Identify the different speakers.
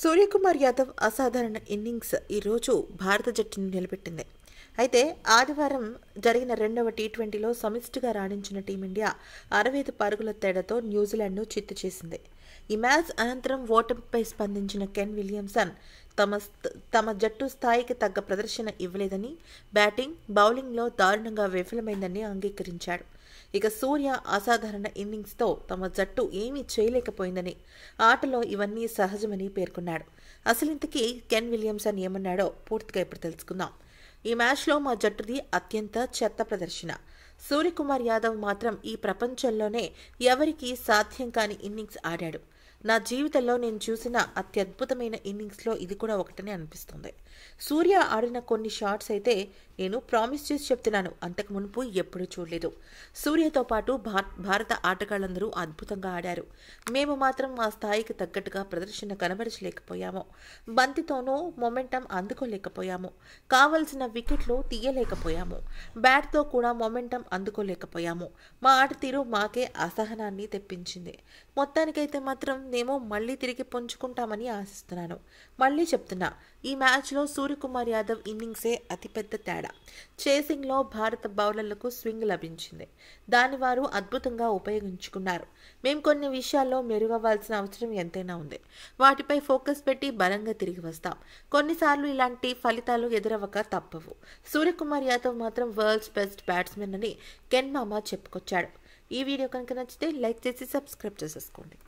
Speaker 1: సూర్యకుమార్ యాదవ్ అసాధారణ ఇన్నింగ్స్ ఈరోజు భారత జట్టును నిలబెట్టింది అయితే ఆదివారం జరిగిన రెండవ టీ ట్వంటీలో సమిష్టిగా రాణించిన టీమిండియా అరవై ఐదు పరుగుల తేడాతో న్యూజిలాండ్ను చిత్తు చేసింది ఈ మ్యాచ్ అనంతరం ఓటమిపై స్పందించిన కెన్ విలియమ్సన్ తమ తమ జట్టు స్థాయికి తగ్గ ప్రదర్శన ఇవ్వలేదని బ్యాటింగ్ బౌలింగ్లో దారుణంగా విఫలమైందని అంగీకరించాడు ఇక సూర్య అసాధారణ ఇన్నింగ్స్తో తమ జట్టు ఏమీ చేయలేకపోయిందని ఆటలో ఇవన్నీ సహజమని పేర్కొన్నాడు అసలు ఇంతకీ కెన్ విలియమ్సన్ ఏమన్నాడో పూర్తిగా ఇప్పుడు తెలుసుకుందాం ఈ మ్యాచ్లో మా జట్టుది అత్యంత చెత్త ప్రదర్శన సూర్యకుమార్ యాదవ్ మాత్రం ఈ ప్రపంచంలోనే ఎవరికీ సాధ్యం కాని ఇన్నింగ్స్ ఆడాడు నా జీవితంలో నేను చూసిన అత్యద్భుతమైన ఇన్నింగ్స్లో ఇది కూడా ఒకటనే అనిపిస్తుంది సూర్య ఆడిన కొన్ని షాట్స్ అయితే నేను ప్రామిస్ చేసి చెప్తున్నాను అంతకు మునుపు ఎప్పుడూ చూడలేదు సూర్యతో పాటు భారత ఆటగాళ్లందరూ అద్భుతంగా ఆడారు మేము మాత్రం మా స్థాయికి తగ్గట్టుగా ప్రదర్శన కనబరచలేకపోయాము బంతితోనూ మొమెంటం అందుకోలేకపోయాము కావలసిన వికెట్లు తీయలేకపోయాము బ్యాట్తో కూడా మొమెంటం అందుకోలేకపోయాము మా ఆట తీరు మాకే అసహనాన్ని తెప్పించింది మొత్తానికైతే మాత్రం మేము మళ్ళీ తిరిగి పుంజుకుంటామని ఆశిస్తున్నాను మళ్ళీ చెప్తున్నా ఈ మ్యాచ్లో సూర్యకుమార్ యాదవ్ ఇన్నింగ్సే అతిపెద్ద తేడా చేసింగ్లో భారత బౌలర్లకు స్వింగ్ లభించింది దాని వారు అద్భుతంగా ఉపయోగించుకున్నారు మేము కొన్ని విషయాల్లో మెరుగవ్వాల్సిన అవసరం ఎంతైనా ఉంది వాటిపై ఫోకస్ పెట్టి బలంగా తిరిగి వస్తాం కొన్నిసార్లు ఇలాంటి ఫలితాలు ఎదురవ్వక తప్పవు సూర్యకుమార్ యాదవ్ మాత్రం వరల్డ్స్ బెస్ట్ బ్యాట్స్మెన్ అని కెన్ మామ చెప్పుకొచ్చాడు ఈ వీడియో కనుక నచ్చితే లైక్ చేసి సబ్స్క్రైబ్ చేసేసుకోండి